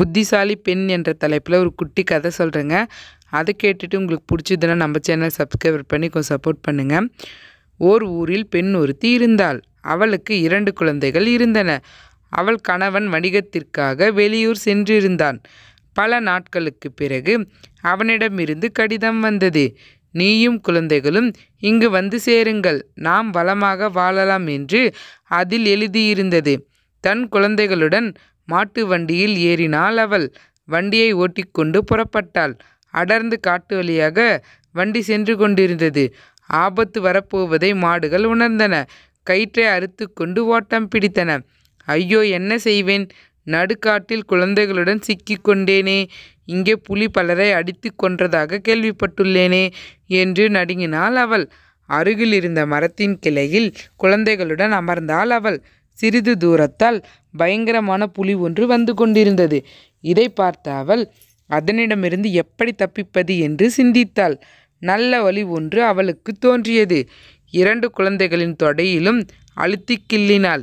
புத்திசாலி பெண் என்ற தலைப்பில் ஒரு குட்டி கதை சொல்கிறேங்க அதை கேட்டுட்டு உங்களுக்கு பிடிச்சதுன்னா நம்ம சேனல் சப்ஸ்கிரைப் பண்ணி கொஞ்சம் சப்போர்ட் பண்ணுங்கள் ஓர் ஊரில் பெண் ஒருத்தி இருந்தாள் அவளுக்கு இரண்டு குழந்தைகள் இருந்தன அவள் கணவன் வணிகத்திற்காக வெளியூர் சென்றிருந்தான் பல நாட்களுக்கு பிறகு அவனிடமிருந்து கடிதம் வந்தது நீயும் குழந்தைகளும் இங்கு வந்து சேருங்கள் நாம் வளமாக வாழலாம் என்று அதில் எழுதியிருந்தது தன் குழந்தைகளுடன் மாட்டு வண்டியில் ஏறினாள் அவள் வண்டியை ஓட்டிக்கொண்டு புறப்பட்டாள் அடர்ந்து காட்டு வழியாக வண்டி சென்று கொண்டிருந்தது ஆபத்து வரப்போவதை மாடுகள் உணர்ந்தன கயிற்றை அறுத்து கொண்டு ஓட்டம் பிடித்தன ஐயோ என்ன செய்வேன் நடுக்காட்டில் குழந்தைகளுடன் சிக்கிக்கொண்டேனே இங்கே புலி பலரை அடித்து கொன்றதாக கேள்விப்பட்டுள்ளேனே என்று நடுங்கினாள் அவள் அருகில் இருந்த மரத்தின் கிளையில் குழந்தைகளுடன் அமர்ந்தாள் அவள் சிறிது தூரத்தால் பயங்கரமான புலி ஒன்று வந்து கொண்டிருந்தது இதை பார்த்த அவள் அதனிடமிருந்து எப்படி தப்பிப்பது என்று சிந்தித்தாள் நல்ல வழி ஒன்று அவளுக்கு தோன்றியது இரண்டு குழந்தைகளின் தொடையிலும் அழுத்தி கிள்ளினாள்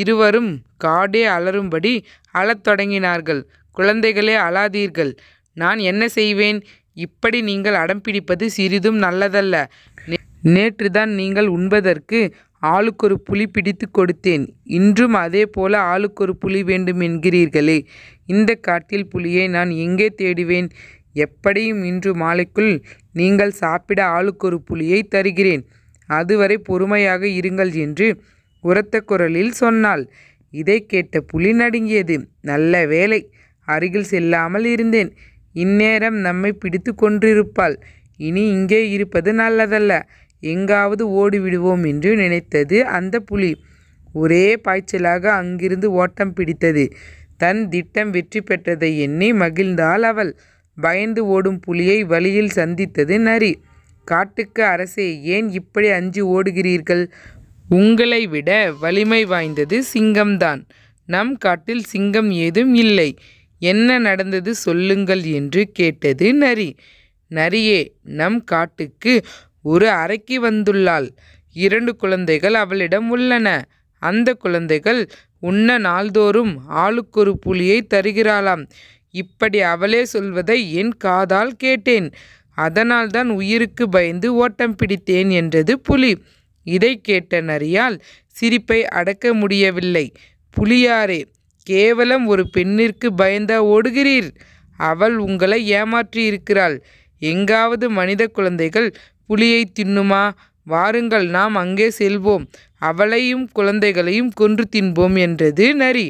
இருவரும் காடே அலறும்படி அழத் தொடங்கினார்கள் குழந்தைகளே அழாதீர்கள் நான் என்ன செய்வேன் இப்படி நீங்கள் அடம்பிடிப்பது சிறிதும் நல்லதல்ல நேற்றுதான் நீங்கள் உண்பதற்கு ஆளுக்கொரு புலி பிடித்து கொடுத்தேன் இன்றும் அதே போல ஆளுக்கொரு புலி வேண்டும் என்கிறீர்களே இந்த காட்டில் புலியை நான் எங்கே தேடுவேன் எப்படியும் இன்று மாலைக்குள் நீங்கள் சாப்பிட ஆளுக்கொரு புலியை தருகிறேன் அதுவரை பொறுமையாக இருங்கள் என்று உரத்த குரலில் சொன்னாள் இதை கேட்ட புலி நடுங்கியது நல்ல வேலை அருகில் செல்லாமல் இருந்தேன் இந்நேரம் நம்மை பிடித்து கொண்டிருப்பாள் இனி இங்கே இருப்பது நல்லதல்ல எங்காவது ஓடிவிடுவோம் என்று நினைத்தது அந்த புலி ஒரே பாய்ச்சலாக அங்கிருந்து ஓட்டம் பிடித்தது தன் திட்டம் வெற்றி பெற்றதை எண்ணி மகிழ்ந்தாள் அவள் பயந்து ஓடும் புலியை வழியில் சந்தித்தது நரி காட்டுக்கு அரசே ஏன் இப்படி அஞ்சு ஓடுகிறீர்கள் உங்களை விட வலிமை வாய்ந்தது சிங்கம்தான் நம் காட்டில் சிங்கம் ஏதும் இல்லை என்ன நடந்தது சொல்லுங்கள் என்று கேட்டது நரி நரியே நம் காட்டுக்கு ஒரு அறைக்கு வந்துள்ளாள் இரண்டு குழந்தைகள் அவளிடம் உள்ளன அந்த குழந்தைகள் உண்ண நாள்தோறும் ஆளுக்கொரு புலியை தருகிறாளாம் இப்படி அவளே சொல்வதை என் காதால் கேட்டேன் அதனால்தான் உயிருக்கு பயந்து ஓட்டம் பிடித்தேன் என்றது புலி இதை கேட்ட நரியால் சிரிப்பை அடக்க முடியவில்லை புலியாரே கேவலம் ஒரு பெண்ணிற்கு பயந்த ஓடுகிறீர் அவள் உங்களை ஏமாற்றியிருக்கிறாள் எங்காவது மனித குழந்தைகள் புலியை தின்னுமா வாருங்கள் நாம் அங்கே செல்வோம் அவளையும் குழந்தைகளையும் கொன்று தின்போம் என்றது நரி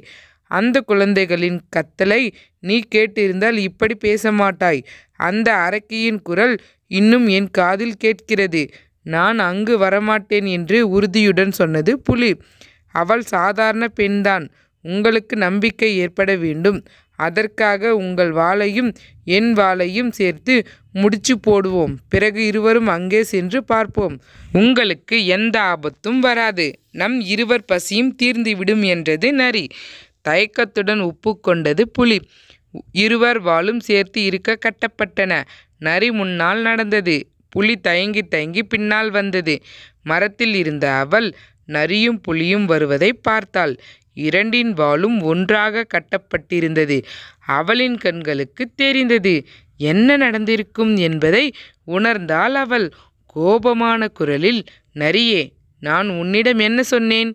அந்த குழந்தைகளின் கத்தலை நீ கேட்டிருந்தால் இப்படி பேச மாட்டாய் அந்த அரக்கியின் குரல் இன்னும் என் காதில் கேட்கிறது நான் அங்கு வரமாட்டேன் என்று உறுதியுடன் சொன்னது புலி அவள் சாதாரண பெண்தான் உங்களுக்கு நம்பிக்கை ஏற்பட வேண்டும் அதற்காக உங்கள் வாளையும் என் வாளையும் சேர்த்து முடிச்சு போடுவோம் பிறகு இருவரும் அங்கே சென்று பார்ப்போம் உங்களுக்கு எந்த ஆபத்தும் வராது நம் இருவர் பசியும் தீர்ந்துவிடும் என்றது நரி தயக்கத்துடன் ஒப்புக்கொண்டது புலி இருவர் வாளும் சேர்த்து இருக்க கட்டப்பட்டன நரி முன்னால் நடந்தது புலி தயங்கி தயங்கி பின்னால் வந்தது மரத்தில் இருந்த அவள் நரியும் புலியும் வருவதை பார்த்தாள் இரண்டின் வாளும் ஒன்றாக கட்டப்பட்டிருந்தது அவளின் கண்களுக்கு தெரிந்தது என்ன நடந்திருக்கும் என்பதை உணர்ந்தாள் அவள் கோபமான குரலில் நரியே நான் உன்னிடம் என்ன சொன்னேன்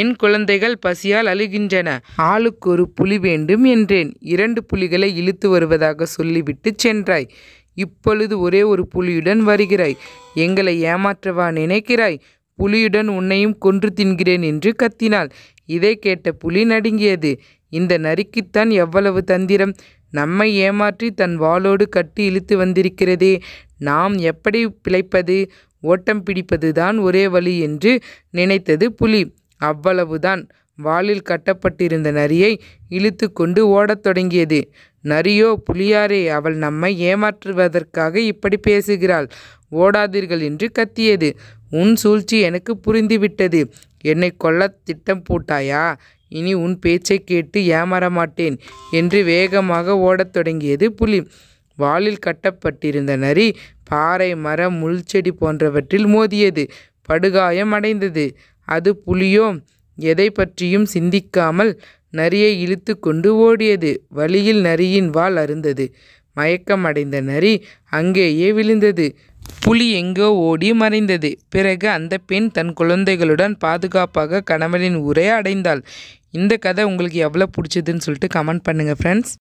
என் குழந்தைகள் பசியால் அழுகின்றன ஆளுக்கு ஒரு புலி வேண்டும் என்றேன் இரண்டு புலிகளை இழுத்து வருவதாக சொல்லிவிட்டு சென்றாய் இப்பொழுது ஒரே ஒரு புலியுடன் வருகிறாய் எங்களை ஏமாற்றவா நினைக்கிறாய் புலியுடன் உன்னையும் கொன்று தின்கிறேன் என்று கத்தினாள் இதை கேட்ட புலி நடுங்கியது இந்த நரிக்குத்தான் எவ்வளவு தந்திரம் நம்மை ஏமாற்றி தன் வாளோடு கட்டி இழுத்து வந்திருக்கிறதே நாம் எப்படி பிழைப்பது ஓட்டம் பிடிப்பதுதான் ஒரே வழி என்று நினைத்தது புலி அவ்வளவுதான் வாளில் கட்டப்பட்டிருந்த நரியை இழுத்து கொண்டு ஓடத் தொடங்கியது நரியோ புலியாரே அவள் நம்மை ஏமாற்றுவதற்காக இப்படி பேசுகிறாள் ஓடாதீர்கள் என்று கத்தியது உன் சூழ்ச்சி எனக்கு புரிந்துவிட்டது என்னை கொல்ல திட்டம் போட்டாயா இனி உன் பேச்சை கேட்டு ஏமாற மாட்டேன் என்று வேகமாக ஓடத் தொடங்கியது புலி வாளில் கட்டப்பட்டிருந்த நரி பாறை மரம் முள்செடி போன்றவற்றில் மோதியது படுகாயம் அடைந்தது அது புலியோ எதை பற்றியும் சிந்திக்காமல் நரியை இழுத்து கொண்டு ஓடியது வழியில் நரியின் வால் அருந்தது மயக்கம் அடைந்த நரி அங்கேயே விழுந்தது புலி எங்கோ ஓடி மறைந்தது பிறகு அந்த பெண் தன் குழந்தைகளுடன் பாதுகாப்பாக கணவனின் ஊரை அடைந்தாள் இந்த கதை உங்களுக்கு எவ்வளோ பிடிச்சதுன்னு சொல்லிட்டு கமெண்ட் பண்ணுங்கள் ஃப்ரெண்ட்ஸ்